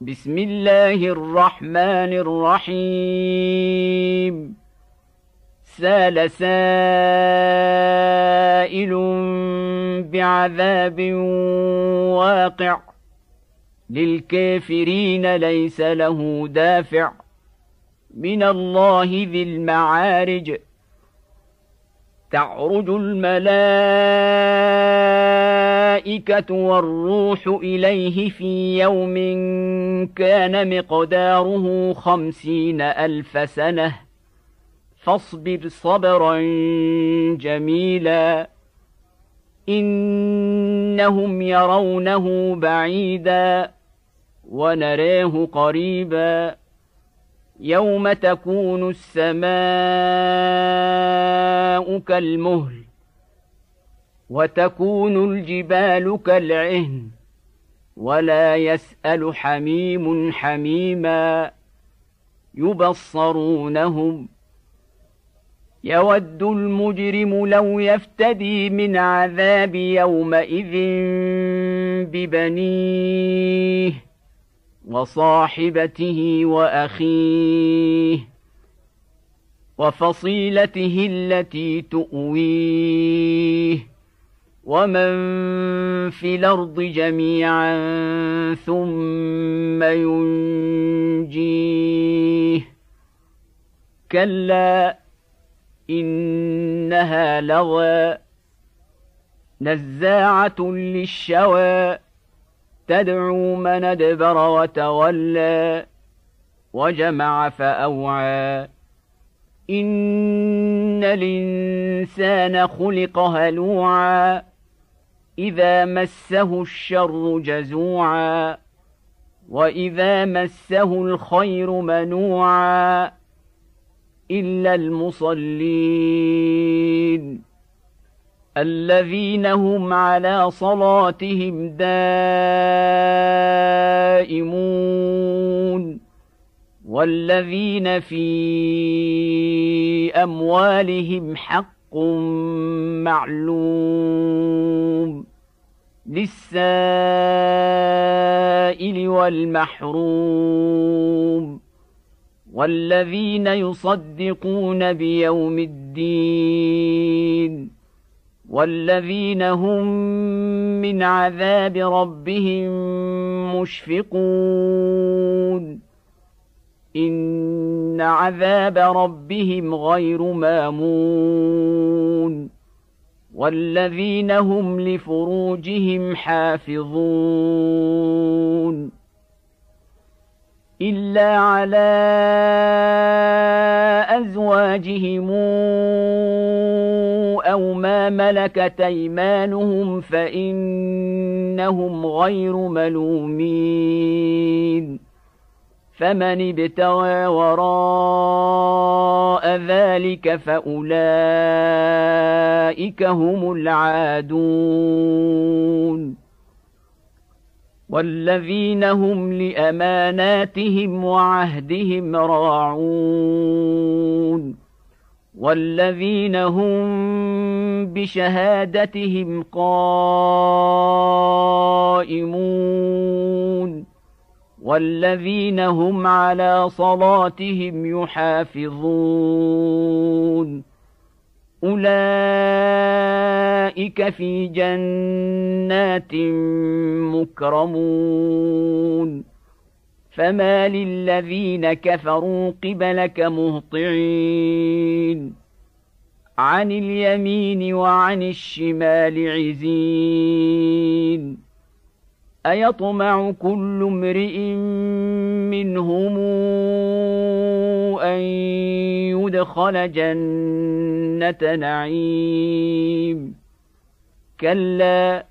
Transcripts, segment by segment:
بسم الله الرحمن الرحيم سال سائل بعذاب واقع للكافرين ليس له دافع من الله ذي المعارج تعرج الملائكه الملائكة والروح إليه في يوم كان مقداره خمسين ألف سنة فاصبر صبرا جميلا إنهم يرونه بعيدا ونراه قريبا يوم تكون السماء كالمهل وتكون الجبال كالعهن ولا يسال حميم حميما يبصرونهم يود المجرم لو يفتدي من عذاب يومئذ ببنيه وصاحبته واخيه وفصيلته التي تؤويه ومن في الارض جميعا ثم ينجيه كلا انها لغى نزاعه للشوى تدعو من ادبر وتولى وجمع فاوعى ان الانسان خلق هلوعا اذا مسه الشر جزوعا واذا مسه الخير منوعا الا المصلين الذين هم على صلاتهم دائمون والذين في اموالهم حق معلوم للسائل والمحروم والذين يصدقون بيوم الدين والذين هم من عذاب ربهم مشفقون ان عذاب ربهم غير مامون والذين هم لفروجهم حافظون الا على ازواجهم او ما ملكت ايمانهم فانهم غير ملومين فمن ابتغى وراء ذلك فأولئك هم العادون والذين هم لأماناتهم وعهدهم راعون والذين هم بشهادتهم قائمون والذين هم على صلاتهم يحافظون اولئك في جنات مكرمون فما للذين كفروا قبلك مهطعين عن اليمين وعن الشمال عزين أيطمع كل امرئ منهم أن يدخل جنة نعيم كلا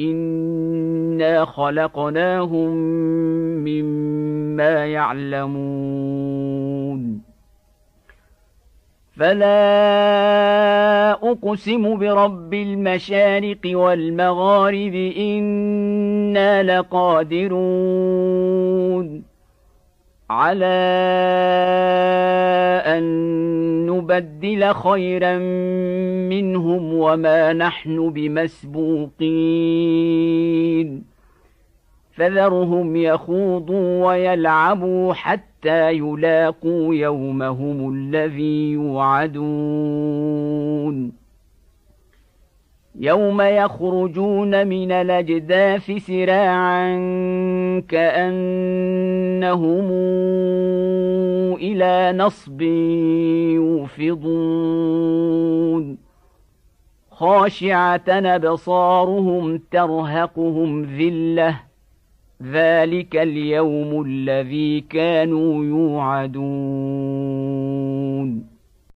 إنا خلقناهم مما يعلمون فلا اقسم برب المشارق والمغارب انا لقادرون على ان نبدل خيرا منهم وما نحن بمسبوقين فذرهم يخوضوا ويلعبوا حتى حتى يلاقوا يومهم الذي يوعدون يوم يخرجون من الاجداث سراعا كانهم الى نصب يوفضون خاشعه ابصارهم ترهقهم ذله ذلك اليوم الذي كانوا يوعدون